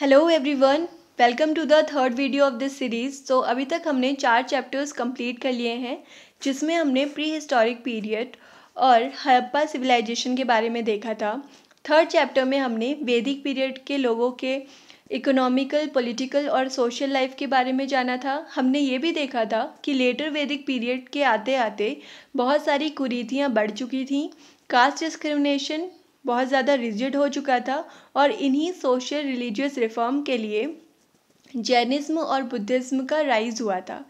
hello everyone welcome to the third video of this series तो अभी तक हमने चार चैप्टर्स कंप्लीट कर लिए हैं जिसमें हमने प्री हिस्टोरिक पीरियड और हड़प्पा सिविलाइजेशन के बारे में देखा था थर्ड चैप्टर में हमने वैदिक पीरियड के लोगों के इकोनॉमिकल पॉलिटिकल और सोशल लाइफ के बारे में जाना था हमने ये भी देखा था कि लेटर वैदिक पीरियड के आते आते बहुत सारी कुरीतियाँ बढ़ चुकी थीं कास्ट डिस्क्रिमिनेशन बहुत ज़्यादा रिजिड हो चुका था और इन्हीं सोशल रिलीजियस रिफॉर्म के लिए जैनिज़्म और बुद्धिज़्म का राइज हुआ था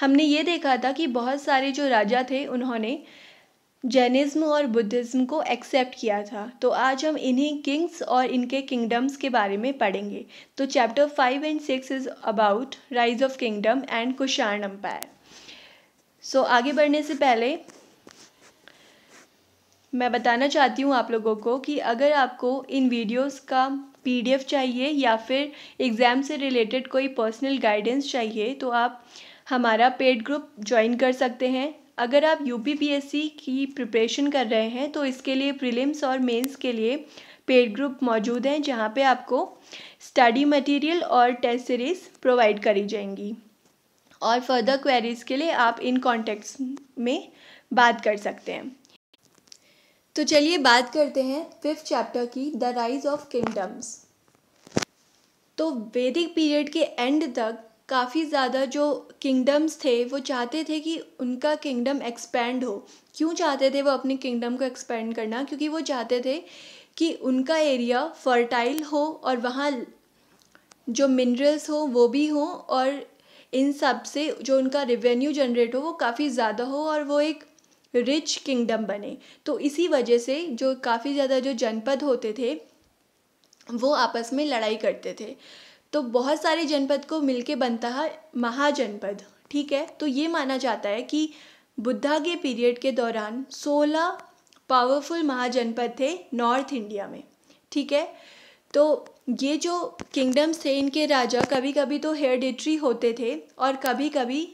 हमने ये देखा था कि बहुत सारे जो राजा थे उन्होंने जैनिज़्म और बुद्धिज़्म को एक्सेप्ट किया था तो आज हम इन्हीं किंग्स और इनके किंगडम्स के बारे में पढ़ेंगे तो chapter five and six is about rise of kingdom and Kushan empire so आगे बढ़ने से पहले मैं बताना चाहती हूँ आप लोगों को कि अगर आपको इन वीडियोस का पीडीएफ चाहिए या फिर एग्ज़ाम से रिलेटेड कोई पर्सनल गाइडेंस चाहिए तो आप हमारा पेड ग्रुप ज्वाइन कर सकते हैं अगर आप यू की प्रिपरेशन कर रहे हैं तो इसके लिए प्रिलिम्स और मेंस के लिए पेड ग्रुप मौजूद हैं जहाँ पे आपको स्टडी मटेरियल और टेस्ट सीरीज़ प्रोवाइड करी जाएंगी और फर्दर क्वेरीज़ के लिए आप इन कॉन्टेक्ट्स में बात कर सकते हैं तो चलिए बात करते हैं फिफ्थ चैप्टर की द राइज ऑफ किंगडम्स तो वैदिक पीरियड के एंड तक काफ़ी ज़्यादा जो किंगडम्स थे वो चाहते थे कि उनका किंगडम एक्सपेंड हो क्यों चाहते थे वो अपने किंगडम को एक्सपेंड करना क्योंकि वो चाहते थे कि उनका एरिया फर्टाइल हो और वहाँ जो मिनरल्स हो वो भी हो और इन सब से जो उनका रेवेन्यू जनरेट हो वो काफ़ी ज़्यादा हो और वो एक रिच किंगडम बने तो इसी वजह से जो काफ़ी ज़्यादा जो जनपद होते थे वो आपस में लड़ाई करते थे तो बहुत सारे जनपद को मिलके बनता है महाजनपद ठीक है तो ये माना जाता है कि बुद्धा के पीरियड के दौरान 16 पावरफुल महाजनपद थे नॉर्थ इंडिया में ठीक है तो ये जो किंगडम्स थे इनके राजा कभी कभी तो हेरडिट्री होते थे और कभी कभी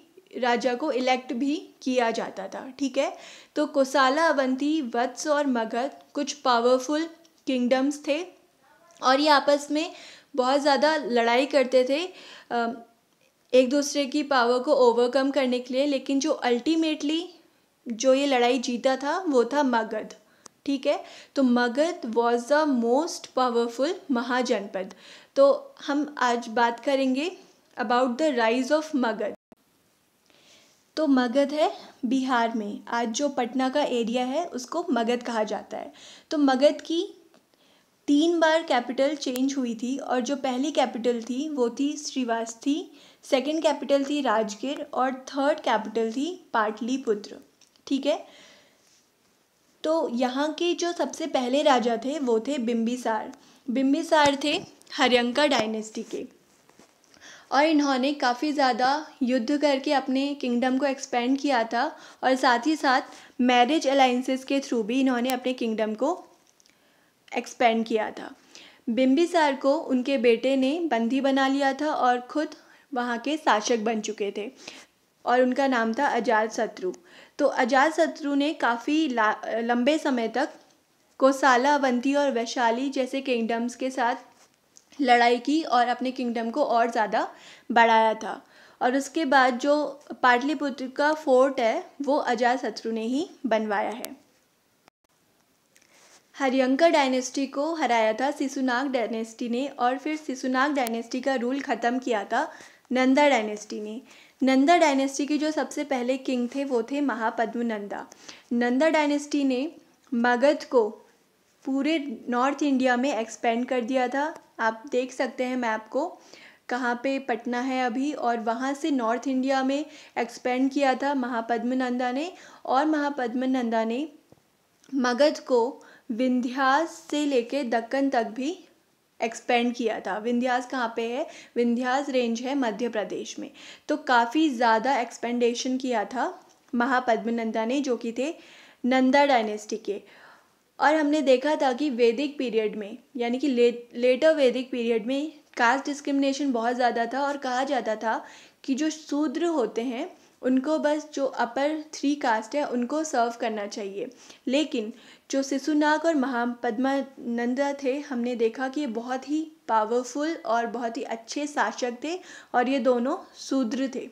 राजा को इलेक्ट भी किया जाता था ठीक है तो कोसाला अवंती वत्स और मगध कुछ पावरफुल किंगडम्स थे और ये आपस में बहुत ज़्यादा लड़ाई करते थे एक दूसरे की पावर को ओवरकम करने के लिए लेकिन जो अल्टीमेटली जो ये लड़ाई जीता था वो था मगध ठीक है तो Magadh was the most powerful mahajanapada तो हम आज बात करेंगे about the rise of Magadh तो मगध है बिहार में आज जो पटना का एरिया है उसको मगध कहा जाता है तो मगध की तीन बार कैपिटल चेंज हुई थी और जो पहली कैपिटल थी वो थी श्रीवास्थी सेकंड कैपिटल थी राजगीर और थर्ड कैपिटल थी पाटलिपुत्र ठीक है तो यहाँ के जो सबसे पहले राजा थे वो थे बिम्बिसार बिम्बिसार थे हरियंका डायनेस्टी के और इन्होंने काफ़ी ज़्यादा युद्ध करके अपने किंगडम को एक्सपेंड किया था और साथ ही साथ मैरिज अलाइंसेस के थ्रू भी इन्होंने अपने किंगडम को एक्सपेंड किया था बिम्बिसार को उनके बेटे ने बंदी बना लिया था और खुद वहाँ के शासक बन चुके थे और उनका नाम था अजाज शत्रु तो अजाज शत्रु ने काफ़ी लंबे समय तक कोसाला अवंती और वैशाली जैसे किंगडम्स के साथ लड़ाई की और अपने किंगडम को और ज़्यादा बढ़ाया था और उसके बाद जो पाटलिपुत्र का फोर्ट है वो अजातशत्रु ने ही बनवाया है हरियंकर डायनेस्टी को हराया था सिसुनाग डायनेस्टी ने और फिर सिसुनाग डायनेस्टी का रूल ख़त्म किया था नंदा डायनेस्टी ने नंदा डायनेस्टी के जो सबसे पहले किंग थे वो थे महापद्म नंदा नंदा डायनेस्टी ने मगध को पूरे नॉर्थ इंडिया में एक्सपेंड कर दिया था आप देख सकते हैं मैप को कहाँ पे पटना है अभी और वहाँ से नॉर्थ इंडिया में एक्सपेंड किया था महापद्मनंदा ने और महापद्मनंदा ने मगध को विंध्यास से लेके दक्कन तक भी एक्सपेंड किया था विंध्यास कहाँ पे है विंध्यास रेंज है मध्य प्रदेश में तो काफ़ी ज़्यादा एक्सपेंडेशन किया था महापद्मनंदा ने जो कि थे नंदा डायनेस्टी के और हमने देखा था कि वैदिक पीरियड में यानी कि लेट लेटर वैदिक पीरियड में कास्ट डिस्क्रिमिनेशन बहुत ज़्यादा था और कहा जाता था कि जो शूद्र होते हैं उनको बस जो अपर थ्री कास्ट है उनको सर्व करना चाहिए लेकिन जो शिशुनाग और महापद्मानंदा थे हमने देखा कि ये बहुत ही पावरफुल और बहुत ही अच्छे शासक थे और ये दोनों शूद्र थे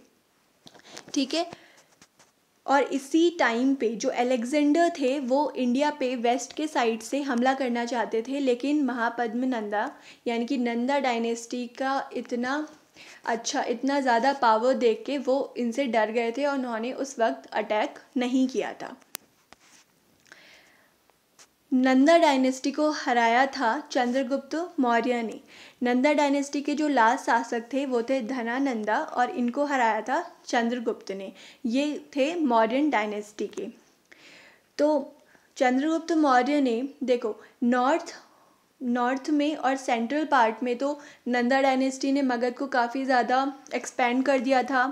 ठीक है और इसी टाइम पे जो अलेक्जेंडर थे वो इंडिया पे वेस्ट के साइड से हमला करना चाहते थे लेकिन महापद्म नंदा यानी कि नंदा डायनेस्टी का इतना अच्छा इतना ज़्यादा पावर देख के वो इनसे डर गए थे और उन्होंने उस वक्त अटैक नहीं किया था नंदा डायनेस्टी को हराया था चंद्रगुप्त मौर्य ने नंदा डायनेस्टी के जो लास्ट शासक थे वो थे धनानंदा और इनको हराया था चंद्रगुप्त ने ये थे मौर्यन डायनेस्टी के तो चंद्रगुप्त मौर्य ने देखो नॉर्थ नॉर्थ में और सेंट्रल पार्ट में तो नंदा डायनेस्टी ने मगध को काफ़ी ज़्यादा एक्सपेंड कर दिया था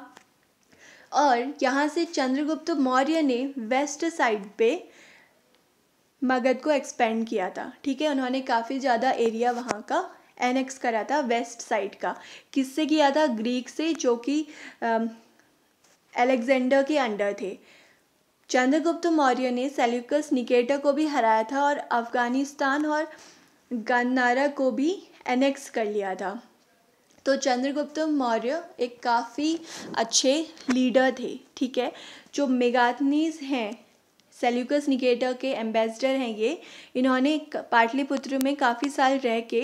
और यहाँ से चंद्रगुप्त मौर्य ने वेस्ट साइड पे मगध को एक्सपेंड किया था ठीक है उन्होंने काफ़ी ज़्यादा एरिया वहाँ का एनेक्स करा था वेस्ट साइड का किससे किया था ग्रीक से जो कि अलेक्जेंडर के अंडर थे चंद्रगुप्त मौर्य ने सेल्यूकस निकेटर को भी हराया था और अफगानिस्तान और गन्नारा को भी एनेक्स कर लिया था तो चंद्रगुप्त मौर्य एक काफ़ी अच्छे लीडर थे ठीक है जो मेगातनीज हैं सेल्यूकस निकेटर के एम्बेसडर हैं ये इन्होंने पाटलिपुत्र में काफ़ी साल रह के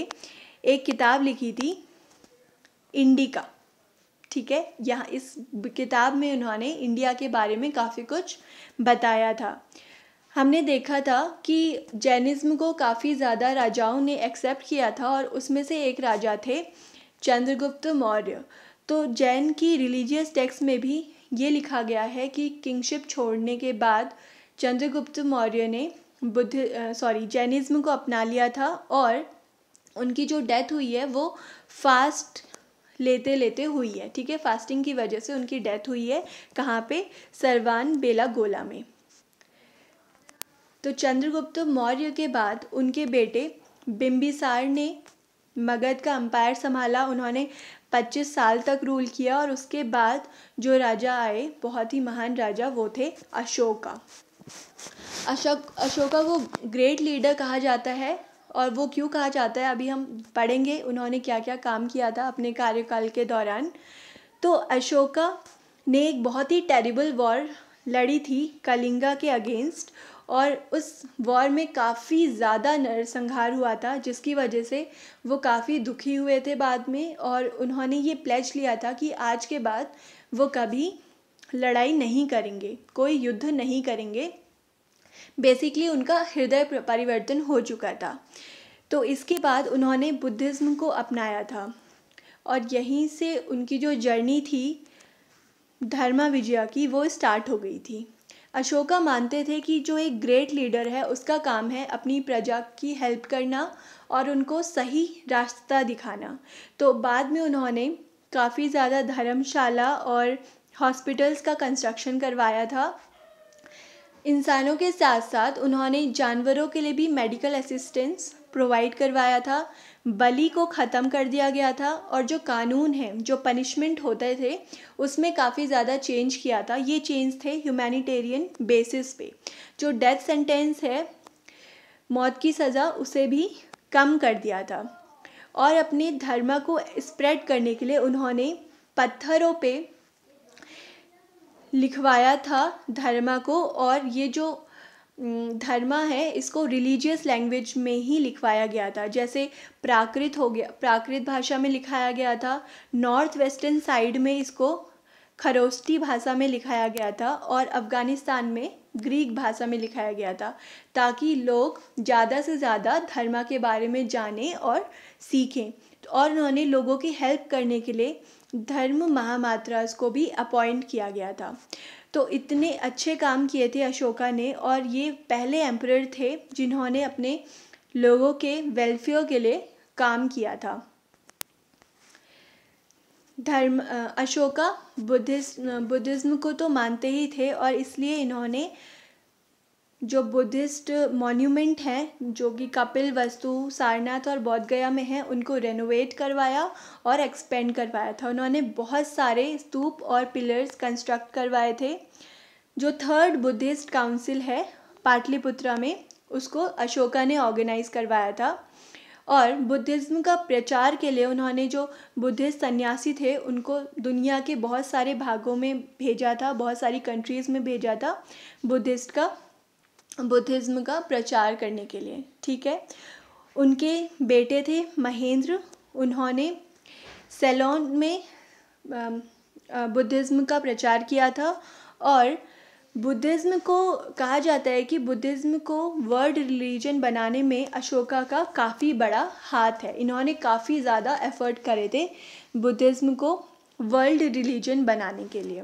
एक किताब लिखी थी इंडिका ठीक है यहाँ इस किताब में उन्होंने इंडिया के बारे में काफ़ी कुछ बताया था हमने देखा था कि जैनिज़्म को काफ़ी ज़्यादा राजाओं ने एक्सेप्ट किया था और उसमें से एक राजा थे चंद्रगुप्त मौर्य तो जैन की रिलीजियस टेक्स्ट में भी ये लिखा गया है कि किंगशिप छोड़ने के बाद चंद्रगुप्त मौर्य ने बुद्ध सॉरी जैनिज़्म को अपना लिया था और उनकी जो डेथ हुई है वो फास्ट लेते लेते हुई है ठीक है फास्टिंग की वजह से उनकी डेथ हुई है कहाँ पे सरवान बेला गोला में तो चंद्रगुप्त मौर्य के बाद उनके बेटे बिम्बिसार ने मगध का अंपायर संभाला उन्होंने 25 साल तक रूल किया और उसके बाद जो राजा आए बहुत ही महान राजा वो थे अशोका अशोक अशोका को ग्रेट लीडर कहा जाता है और वो क्यों कहा जाता है अभी हम पढ़ेंगे उन्होंने क्या क्या काम किया था अपने कार्यकाल के दौरान तो अशोका ने एक बहुत ही टेरिबल वॉर लड़ी थी कलिंगा के अगेंस्ट और उस वॉर में काफ़ी ज़्यादा नरसंहार हुआ था जिसकी वजह से वो काफ़ी दुखी हुए थे बाद में और उन्होंने ये प्लेज लिया था कि आज के बाद वो कभी लड़ाई नहीं करेंगे कोई युद्ध नहीं करेंगे बेसिकली उनका हृदय परिवर्तन हो चुका था तो इसके बाद उन्होंने बुद्धिज़्म को अपनाया था और यहीं से उनकी जो जर्नी थी धर्मा विजया की वो स्टार्ट हो गई थी अशोका मानते थे कि जो एक ग्रेट लीडर है उसका काम है अपनी प्रजा की हेल्प करना और उनको सही रास्ता दिखाना तो बाद में उन्होंने काफ़ी ज़्यादा धर्मशाला और हॉस्पिटल्स का कंस्ट्रक्शन करवाया था इंसानों के साथ साथ उन्होंने जानवरों के लिए भी मेडिकल असिस्टेंस प्रोवाइड करवाया था बली को ख़त्म कर दिया गया था और जो कानून है जो पनिशमेंट होते थे उसमें काफ़ी ज़्यादा चेंज किया था ये चेंज थे ह्यूमैनिटेरियन बेसिस पे जो डेथ सेंटेंस है मौत की सज़ा उसे भी कम कर दिया था और अपने धर्म को स्प्रेड करने के लिए उन्होंने पत्थरों पे लिखवाया था धर्मा को और ये जो धर्मा है इसको रिलीजियस लैंग्वेज में ही लिखवाया गया था जैसे प्राकृत हो गया प्राकृत भाषा में लिखाया गया था नॉर्थ वेस्टर्न साइड में इसको खरोस्टी भाषा में लिखाया गया था और अफ़गानिस्तान में ग्रीक भाषा में लिखाया गया था ताकि लोग ज़्यादा से ज़्यादा धर्मा के बारे में जानें और सीखें और उन्होंने लोगों की हेल्प करने के लिए धर्म महामात्रास को भी अपॉइंट किया गया था तो इतने अच्छे काम किए थे अशोका ने और ये पहले एम्प्रर थे जिन्होंने अपने लोगों के वेलफेयर के लिए काम किया था धर्म अशोका बुद्धिस्म बुद्धिज़्म को तो मानते ही थे और इसलिए इन्होंने जो बुद्धिस्ट मॉन्यूमेंट हैं जो कि कपिल वस्तु सारनाथ और बौद्धगया में हैं उनको रेनोवेट करवाया और एक्सपेंड करवाया था उन्होंने बहुत सारे स्तूप और पिलर्स कंस्ट्रक्ट करवाए थे जो थर्ड बुद्धिस्ट काउंसिल है पाटलिपुत्रा में उसको अशोका ने ऑर्गेनाइज करवाया था और बुद्धिज़्म का प्रचार के लिए उन्होंने जो बुद्धिस्ट सन्यासी थे उनको दुनिया के बहुत सारे भागों में भेजा था बहुत सारी कंट्रीज़ में भेजा था बुद्धिस्ट का बुद्धिज़्म का प्रचार करने के लिए ठीक है उनके बेटे थे महेंद्र उन्होंने सेलोन में बुद्धिज़्म का प्रचार किया था और बुद्धिज़्म को कहा जाता है कि बुद्धिज़्म को वर्ल्ड रिलीजन बनाने में अशोका का काफ़ी बड़ा हाथ है इन्होंने काफ़ी ज़्यादा एफ़र्ट करे थे बुद्धिज़्म को वर्ल्ड रिलीजन बनाने के लिए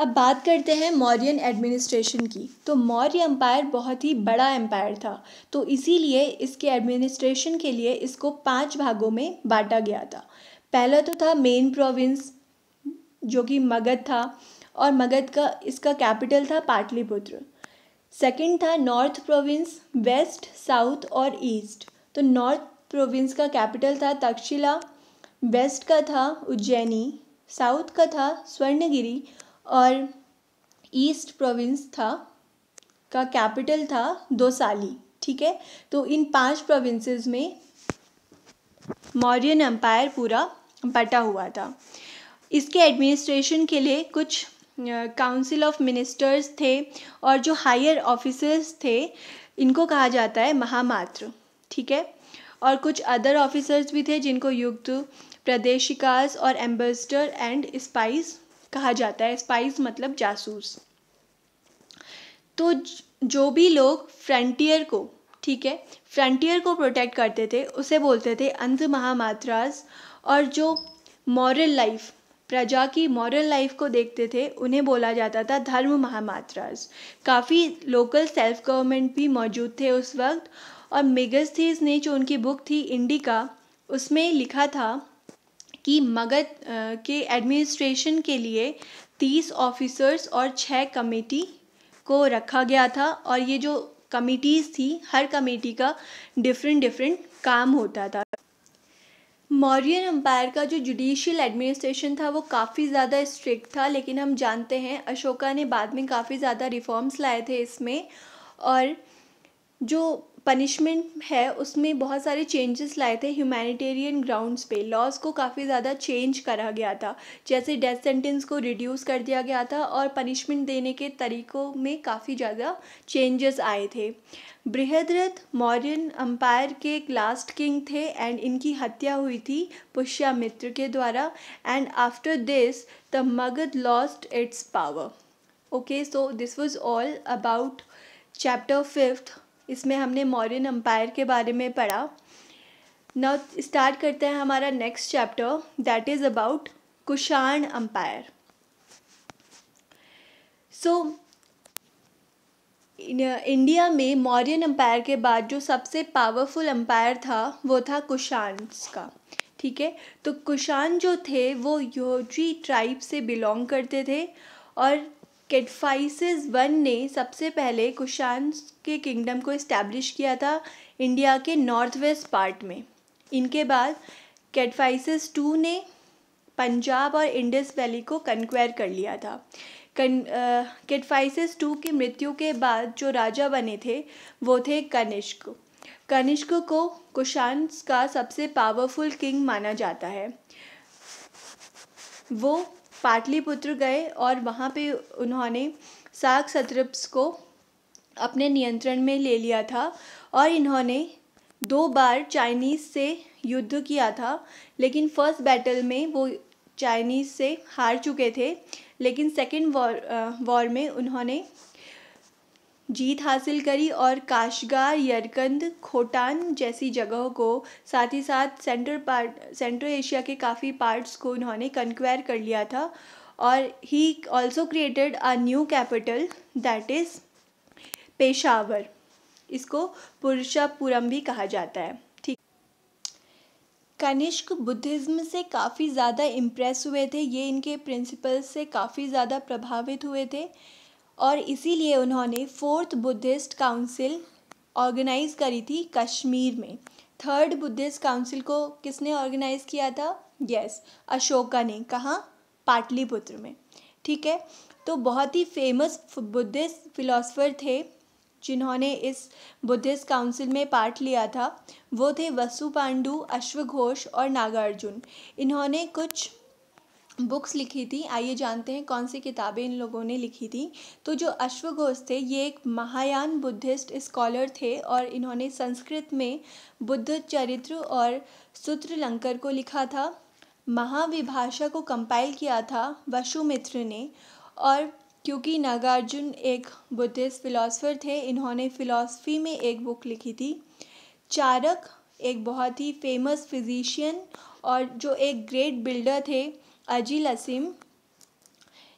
अब बात करते हैं मौर्यन एडमिनिस्ट्रेशन की तो मौर्य एम्पायर बहुत ही बड़ा एम्पायर था तो इसीलिए इसके एडमिनिस्ट्रेशन के लिए इसको पांच भागों में बांटा गया था पहला तो था मेन प्रोविंस जो कि मगध था और मगध का इसका कैपिटल था पाटलिपुत्र सेकंड था नॉर्थ प्रोविंस वेस्ट साउथ और ईस्ट तो नॉर्थ प्रोविंस का कैपिटल था तक्षशिला वेस्ट का था उज्जैनी साउथ का था स्वर्णगिरी और ईस्ट प्रोविंस था का कैपिटल था दोसाली ठीक है तो इन पांच प्रोविंसेस में मौर्यन एम्पायर पूरा बटा हुआ था इसके एडमिनिस्ट्रेशन के लिए कुछ काउंसिल ऑफ मिनिस्टर्स थे और जो हायर ऑफिसर्स थे इनको कहा जाता है महामात्र ठीक है और कुछ अदर ऑफिसर्स भी थे जिनको युक्त प्रदेशिकास और एम्बेसडर एंड स्पाइस कहा जाता है स्पाइस मतलब जासूस तो जो भी लोग फ्रंटियर को ठीक है फ्रंटियर को प्रोटेक्ट करते थे उसे बोलते थे अंध महामात्रास और जो मॉरल लाइफ प्रजा की मॉरल लाइफ को देखते थे उन्हें बोला जाता था धर्म महामात्रास काफ़ी लोकल सेल्फ गवर्नमेंट भी मौजूद थे उस वक्त और मेगस्थीज ने जो उनकी बुक थी इंडिका उसमें लिखा था कि मगध के एडमिनिस्ट्रेशन के लिए तीस ऑफिसर्स और छः कमेटी को रखा गया था और ये जो कमेटीज़ थी हर कमेटी का डिफरेंट डिफरेंट काम होता था मौर्यन अम्पायर का जो जुडिशियल एडमिनिस्ट्रेशन था वो काफ़ी ज़्यादा स्ट्रिक्ट था लेकिन हम जानते हैं अशोका ने बाद में काफ़ी ज़्यादा रिफॉर्म्स लाए थे इसमें और जो पनिशमेंट है उसमें बहुत सारे चेंजेस लाए थे ह्यूमैनिटेरियन ग्राउंड्स पे लॉज को काफ़ी ज़्यादा चेंज करा गया था जैसे डेथ सेंटेंस को रिड्यूस कर दिया गया था और पनिशमेंट देने के तरीक़ों में काफ़ी ज़्यादा चेंजेस आए थे बृहद्रथ मौर्यन अम्पायर के एक लास्ट किंग थे एंड इनकी हत्या हुई थी पुष्यामित्र के द्वारा and after this the Magadh lost its power okay so this was all about chapter fifth इसमें हमने मॉडर्न अम्पायर के बारे में पढ़ा नाउ स्टार्ट करते हैं हमारा next chapter that is about Kushan empire so India में मौर्यन अम्पायर के बाद जो सबसे पावरफुल अम्पायर था वो था कुशांस का ठीक है तो कुशाण जो थे वो योजी ट्राइब से बिलोंग करते थे और कैटफाइसिस वन ने सबसे पहले कुशान के किंगडम को इस्टेब्लिश किया था इंडिया के नॉर्थ वेस्ट पार्ट में इनके बाद कैटफाइसिस टू ने पंजाब और इंडस वैली को कन्क्वायर कर लिया था कन कैटफाइसिस टू की मृत्यु के बाद जो राजा बने थे वो थे कनिष्क कनिष्क को कुशांस का सबसे पावरफुल किंग माना जाता है वो पाटलिपुत्र गए और वहाँ पे उन्होंने साग सत्रप्स को अपने नियंत्रण में ले लिया था और इन्होंने दो बार चाइनीज़ से युद्ध किया था लेकिन फर्स्ट बैटल में वो चाइनीज़ से हार चुके थे लेकिन सेकेंड वॉर वॉर में उन्होंने जीत हासिल करी और काशगार यरकंद खोटान जैसी जगहों को साथ ही साथ सेंट्रल पार्ट सेंट्रल एशिया के काफ़ी पार्ट्स को उन्होंने कंक्वायर कर लिया था और he also created a new capital that is Peshawar इसको पुरुषापुरम भी कहा जाता है ठीक कनिष्क बुद्धिज़्म से काफ़ी ज़्यादा इम्प्रेस हुए थे ये इनके प्रिंसिपल से काफ़ी ज़्यादा प्रभावित हुए थे और इसीलिए उन्होंने फोर्थ बुद्धिस्ट काउंसिल ऑर्गेनाइज़ करी थी कश्मीर में थर्ड बुद्धिस्ट काउंसिल को किसने ऑर्गेनाइज़ किया था यस yes, अशोका ने कहाँ पाटलिपुत्र में ठीक है तो बहुत ही फेमस बुद्धिस्ट फिलोसोफर थे जिन्होंने इस बुद्धिस्ट काउंसिल में पार्ट लिया था वो थे वसु पांडु अश्वघोष और नागार्जुन इन्होंने कुछ बुक्स लिखी थी आइए जानते हैं कौन सी किताबें इन लोगों ने लिखी थी तो जो अश्वघोष थे ये एक महायान बुद्धिस्ट स्कॉलर थे और इन्होंने संस्कृत में बुद्ध चरित्र और सूत्रलंकर को लिखा था महाविभाषा को कंपाइल किया था वशुमित्र ने और क्योंकि नागार्जुन एक बुद्धिस्ट फिलोसफर थे इन्होंने फ़िलासफ़ी में एक बुक लिखी थी चारक एक बहुत ही फेमस फिजिशियन और जो एक ग्रेट बिल्डर थे अजील असीम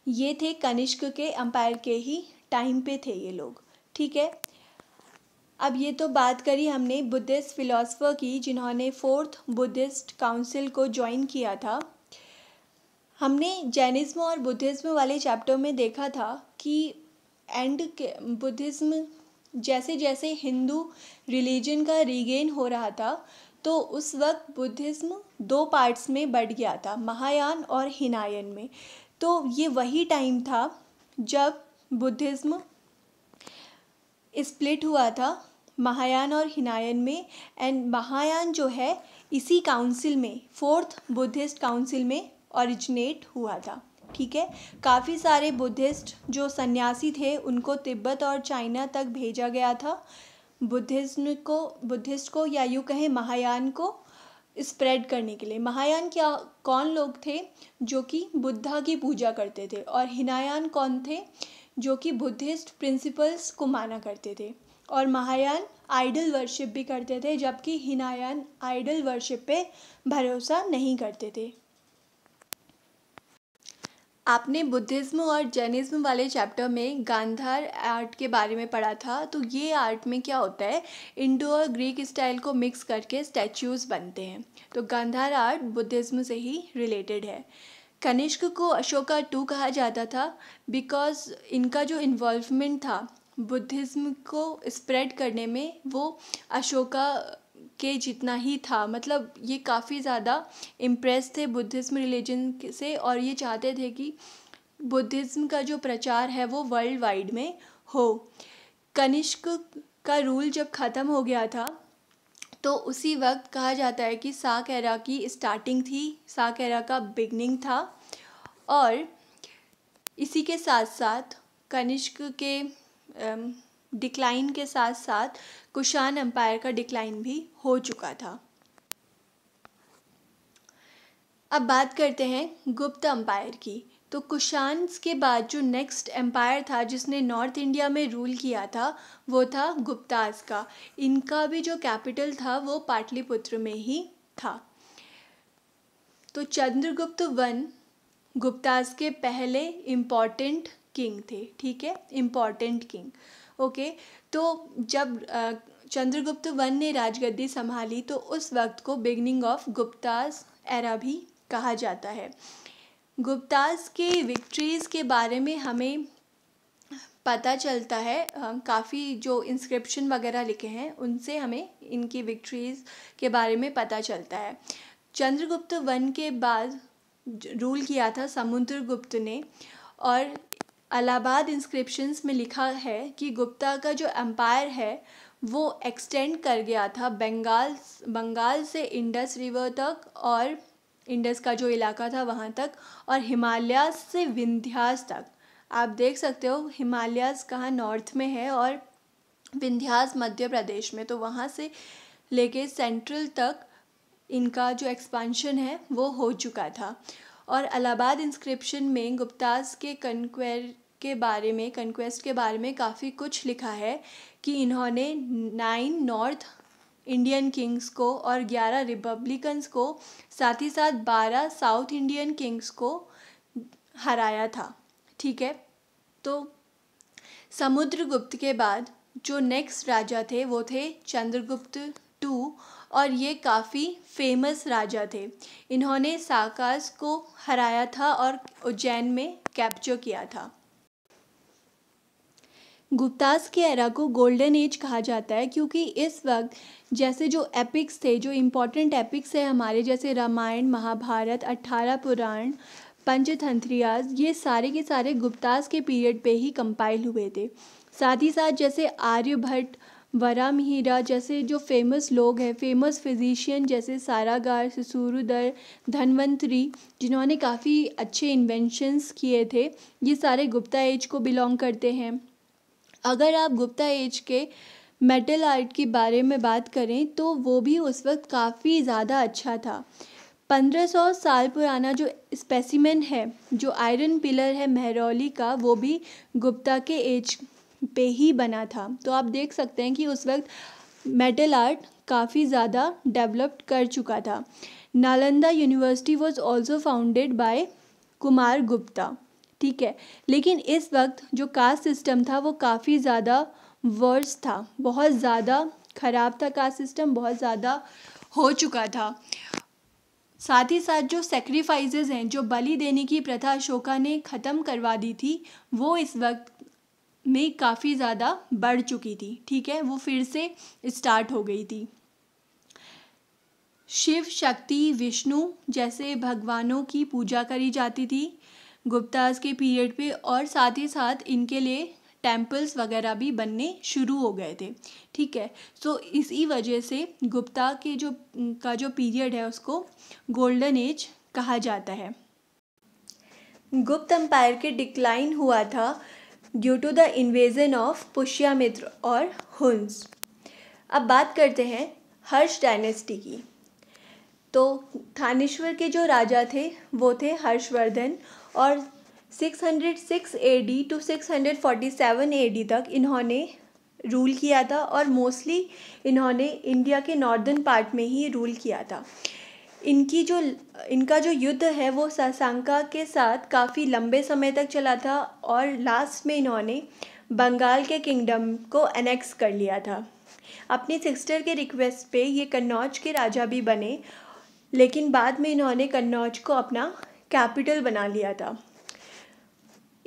ये थे कनिष्क के अंपायर के ही टाइम पे थे ये लोग ठीक है अब ये तो बात करी हमने बुद्धिस्ट फिलोसफर की जिन्होंने फोर्थ बुद्धिस्ट काउंसिल को ज्वाइन किया था हमने जैनिज़्म और बुद्धिज़्म वाले चैप्टर में देखा था कि एंड बुद्धिज़्म जैसे जैसे हिंदू रिलीजन का रिगेन हो रहा था तो उस वक्त बुद्धिज़्म दो पार्ट्स में बट गया था महायान और हिनायन में तो ये वही टाइम था जब बुद्धिज़्म स्प्लिट हुआ था महायान और हिनायन में एंड महायान जो है इसी काउंसिल में फोर्थ बुद्धिस्ट काउंसिल में ओरिजिनेट हुआ था ठीक है काफ़ी सारे बुद्धिस्ट जो सन्यासी थे उनको तिब्बत और चाइना तक भेजा गया था बुद्धिज्म को बुद्धिस्ट को या यूँ कहें महायान को स्प्रेड करने के लिए महायान क्या कौन लोग थे जो कि बुद्धा की पूजा करते थे और हिनायान कौन थे जो कि बुद्धिस्ट प्रिंसिपल्स को माना करते थे और महायान आइडल वर्शिप भी करते थे जबकि हिनायान आइडल वर्शिप पे भरोसा नहीं करते थे आपने बुद्धिज़्म और जैनिज़्म वाले चैप्टर में गांधार आर्ट के बारे में पढ़ा था तो ये आर्ट में क्या होता है इंडो और ग्रीक स्टाइल को मिक्स करके स्टैचूज़ बनते हैं तो गांधार आर्ट बुद्धिज़्म से ही रिलेटेड है कनिष्क को अशोका टू कहा जाता था बिकॉज़ इनका जो इन्वॉल्वमेंट था बुद्धिज़्म को स्प्रेड करने में वो अशोका के जितना ही था मतलब ये काफ़ी ज़्यादा इम्प्रेस थे बुद्धिज़्म रिलीजन से और ये चाहते थे कि बुद्धिज़्म का जो प्रचार है वो वर्ल्ड वाइड में हो कनिष्क का रूल जब ख़त्म हो गया था तो उसी वक्त कहा जाता है कि साकेरा की स्टार्टिंग थी साकेरा का बिगनिंग था और इसी के साथ साथ कनिष्क के डिक्लाइन के साथ साथ कुशान एम्पायर का डिक्लाइन भी हो चुका था अब बात करते हैं गुप्त एम्पायर की तो कुशांस के बाद जो नेक्स्ट एम्पायर था जिसने नॉर्थ इंडिया में रूल किया था वो था गुप्ताज का इनका भी जो कैपिटल था वो पाटलिपुत्र में ही था तो चंद्रगुप्त वन गुप्ताज के पहले इम्पॉर्टेंट किंग थे ठीक है इम्पॉर्टेंट किंग ओके तो जब चंद्रगुप्त वन ने राजगद्दी संभाली तो उस वक्त को बिगनिंग ऑफ गुप्ताज एरा भी कहा जाता है गुप्ताज के विक्ट्रीज़ के बारे में हमें पता चलता है काफ़ी जो इंस्क्रिप्शन वगैरह लिखे हैं उनसे हमें इनकी विक्ट्रीज़ के बारे में पता चलता है चंद्रगुप्त वन के बाद रूल किया था समुद्रगुप्त ने और अलाहाबाद इंस्क्रिप्शंस में लिखा है कि गुप्ता का जो एम्पायर है वो एक्सटेंड कर गया था बंगाल बंगाल से इंडस रिवर तक और इंडस का जो इलाका था वहाँ तक और हिमालय से विंध्यास तक आप देख सकते हो हिमालयास कहाँ नॉर्थ में है और विंध्यास मध्य प्रदेश में तो वहाँ से लेके सेंट्रल तक इनका जो एक्सपांशन है वो हो चुका था और अलाहाबाद इंस्क्रिप्शन में गुप्तास के कन्क्वेर के बारे में कन्क्वेस्ट के बारे में काफ़ी कुछ लिखा है कि इन्होंने नाइन नॉर्थ इंडियन किंग्स को और ग्यारह रिपब्लिकन्स को साथ ही साथ बारह साउथ इंडियन किंग्स को हराया था ठीक है तो समुद्रगुप्त के बाद जो नेक्स्ट राजा थे वो थे चंद्रगुप्त टू और ये काफ़ी फेमस राजा थे इन्होंने साकास को हराया था और उज्जैन में कैप्चर किया था गुप्तास के एरा को गोल्डन एज कहा जाता है क्योंकि इस वक्त जैसे जो एपिक्स थे जो इम्पोर्टेंट एपिक्स है हमारे जैसे रामायण महाभारत अट्ठारह पुराण पंचतंत्रियाज ये सारे के सारे गुप्तास के पीरियड पे ही कंपाइल हुए थे साथ ही साथ जैसे आर्यभट्ट वरा मिहिरा जैसे जो फेमस लोग हैं फेमस फिजिशियन जैसे सारागार ससूरुदर धनवंतरी जिन्होंने काफ़ी अच्छे इन्वेंशंस किए थे ये सारे गुप्ता एज को बिलोंग करते हैं अगर आप गुप्ता एज के मेटल आर्ट के बारे में बात करें तो वो भी उस वक्त काफ़ी ज़्यादा अच्छा था पंद्रह सौ साल पुराना जो स्पेसिमेन है जो आयरन पिलर है महरौली का वो भी गुप्ता के एज पे ही बना था तो आप देख सकते हैं कि उस वक्त मेटल आर्ट काफ़ी ज़्यादा डेवलप्ड कर चुका था Nalanda university was also founded by Kumar Gupta ठीक है लेकिन इस वक्त जो कास्ट सिस्टम था वो काफ़ी ज़्यादा वर्स था बहुत ज़्यादा ख़राब था कास्ट सिस्टम बहुत ज़्यादा हो चुका था साथ ही साथ जो सेक्रीफाइजेज हैं जो बलि देने की प्रथा अशोका ने ख़त्म करवा दी थी वो इस वक्त में काफ़ी ज़्यादा बढ़ चुकी थी ठीक है वो फिर से स्टार्ट हो गई थी शिव शक्ति विष्णु जैसे भगवानों की पूजा करी जाती थी गुप्ताज के पीरियड पे और साथ ही साथ इनके लिए टेम्पल्स वगैरह भी बनने शुरू हो गए थे ठीक है सो so, इसी वजह से गुप्ता के जो का जो पीरियड है उसको गोल्डन एज कहा जाता है गुप्त एम्पायर के डिक्लाइन हुआ था due to the invasion of Pushyamitra और हुंस अब बात करते हैं हर्ष डायनेस्टी की तो थानेश्वर के जो राजा थे वो थे हर्षवर्धन और 606 एडी टू 647 एडी तक इन्होंने रूल किया था और मोस्टली इन्होंने इंडिया के नॉर्दर्न पार्ट में ही रूल किया था इनकी जो इनका जो युद्ध है वो ससांका के साथ काफ़ी लंबे समय तक चला था और लास्ट में इन्होंने बंगाल के किंगडम को एनेक्स कर लिया था अपनी सिस्टर के रिक्वेस्ट पे ये कन्नौज के राजा भी बने लेकिन बाद में इन्होंने कन्नौज को अपना कैपिटल बना लिया था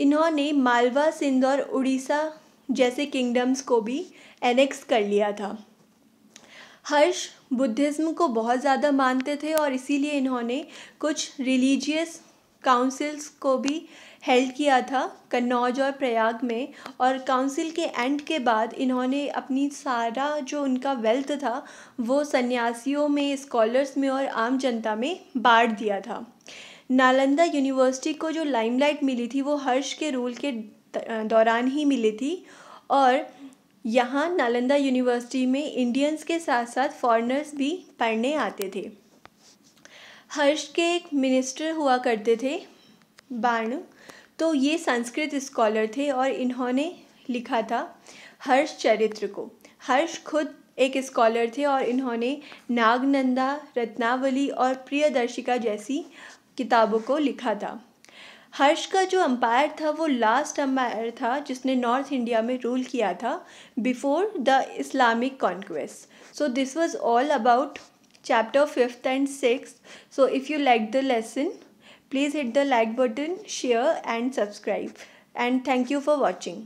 इन्होंने मालवा सिंध और उड़ीसा जैसे किंगडम्स को भी एनेक्स कर लिया था हर्ष बुद्धिज़्म को बहुत ज़्यादा मानते थे और इसीलिए इन्होंने कुछ रिलीजियस काउंसिल्स को भी हेल्ड किया था कन्नौज और प्रयाग में और काउंसिल के एंड के बाद इन्होंने अपनी सारा जो उनका वेल्थ था वो सन्यासियों में स्कॉलर्स में और आम जनता में बांट दिया था नालंदा यूनिवर्सिटी को जो लाइमलाइट मिली थी वो हर्ष के रूल के दौरान ही मिली थी और यहाँ नालंदा यूनिवर्सिटी में इंडियंस के साथ साथ फॉरेनर्स भी पढ़ने आते थे हर्ष के एक मिनिस्टर हुआ करते थे बाण तो ये संस्कृत स्कॉलर थे और इन्होंने लिखा था हर्ष चरित्र को हर्ष खुद एक स्कॉलर थे और इन्होंने नागनंदा रत्नावली और प्रियदर्शिका जैसी किताबों को लिखा था हर्ष का जो अम्पायर था वो लास्ट अम्पायर था जिसने नॉर्थ इंडिया में रूल किया था before the Islamic conquest so this was all about chapter fifth and six so if you like the lesson please hit the like button share and subscribe and thank you for watching